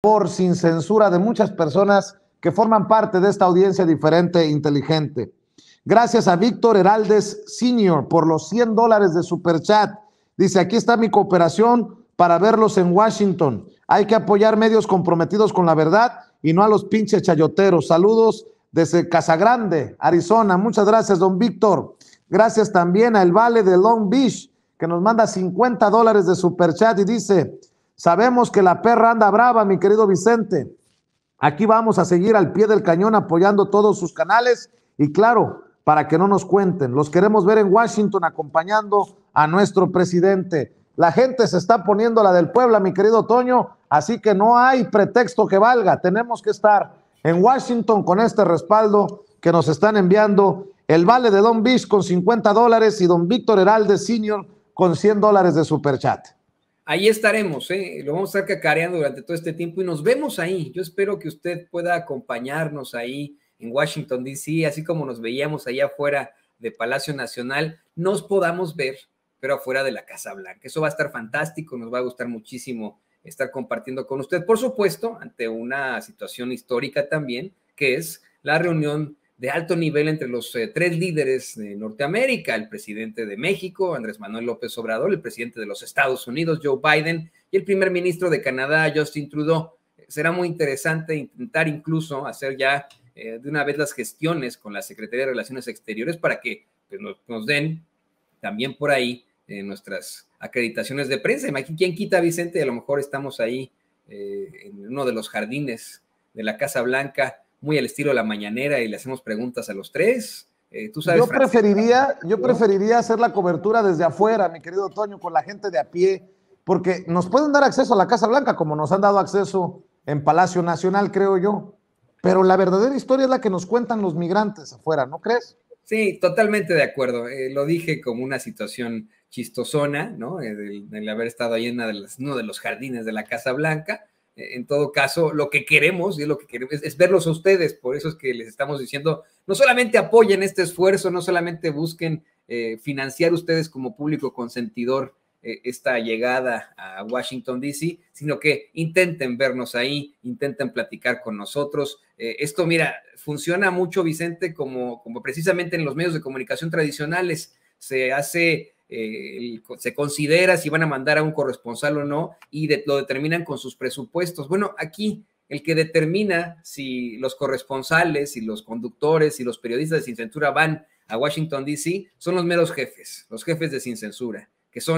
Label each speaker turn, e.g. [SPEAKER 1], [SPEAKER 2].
[SPEAKER 1] por sin censura de muchas personas que forman parte de esta audiencia diferente e inteligente. Gracias a Víctor Heraldes Sr. por los 100 dólares de Superchat. Dice, aquí está mi cooperación para verlos en Washington. Hay que apoyar medios comprometidos con la verdad y no a los pinches chayoteros. Saludos desde Casagrande, Arizona. Muchas gracias, don Víctor. Gracias también a El Vale de Long Beach, que nos manda 50 dólares de Superchat y dice, Sabemos que la perra anda brava, mi querido Vicente. Aquí vamos a seguir al pie del cañón apoyando todos sus canales y claro, para que no nos cuenten, los queremos ver en Washington acompañando a nuestro presidente. La gente se está poniendo la del pueblo, mi querido Toño, así que no hay pretexto que valga. Tenemos que estar en Washington con este respaldo que nos están enviando el vale de Don Bish con 50 dólares y Don Víctor Heralde Senior con 100 dólares de superchat
[SPEAKER 2] ahí estaremos, ¿eh? lo vamos a estar cacareando durante todo este tiempo y nos vemos ahí. Yo espero que usted pueda acompañarnos ahí en Washington, D.C., así como nos veíamos allá afuera de Palacio Nacional, nos podamos ver, pero afuera de la Casa Blanca. Eso va a estar fantástico, nos va a gustar muchísimo estar compartiendo con usted, por supuesto, ante una situación histórica también, que es la reunión de alto nivel entre los eh, tres líderes de Norteamérica, el presidente de México, Andrés Manuel López Obrador, el presidente de los Estados Unidos, Joe Biden, y el primer ministro de Canadá, Justin Trudeau. Será muy interesante intentar incluso hacer ya eh, de una vez las gestiones con la Secretaría de Relaciones Exteriores para que pues, nos, den también por ahí eh, nuestras acreditaciones de prensa. Imagínate quién quita, Vicente, a lo mejor estamos ahí en uno de los jardines de la Casa Blanca muy al estilo de la mañanera y le hacemos preguntas a los tres. Eh, ¿tú sabes, yo,
[SPEAKER 1] preferiría, yo preferiría hacer la cobertura desde afuera, mi querido Toño, con la gente de a pie, porque nos pueden dar acceso a la Casa Blanca como nos han dado acceso en Palacio Nacional, creo yo. Pero la verdadera historia es la que nos cuentan los migrantes afuera,
[SPEAKER 2] ¿no crees? Sí, totalmente de acuerdo. Eh, lo dije como una situación chistosona, ¿no? Eh, haber estado ahí en uno de los jardines de la Casa Blanca. Eh, en todo caso, lo que queremos y es lo que queremos es, verlos a ustedes. Por eso es que les estamos diciendo, no solamente apoyen este esfuerzo, no solamente busquen eh, financiar ustedes como público consentidor eh, esta llegada a Washington, D.C., sino que intenten vernos ahí, intenten platicar con nosotros. esto, mira, funciona mucho, Vicente, como, como precisamente en los medios de comunicación tradicionales. Se hace eh, se considera si van a mandar a un corresponsal o no y lo determinan con sus presupuestos. Bueno, aquí el que determina si los corresponsales, y los conductores, y los periodistas de Sin Censura van a Washington, D.C., son los meros jefes, los jefes de Sin Censura, que son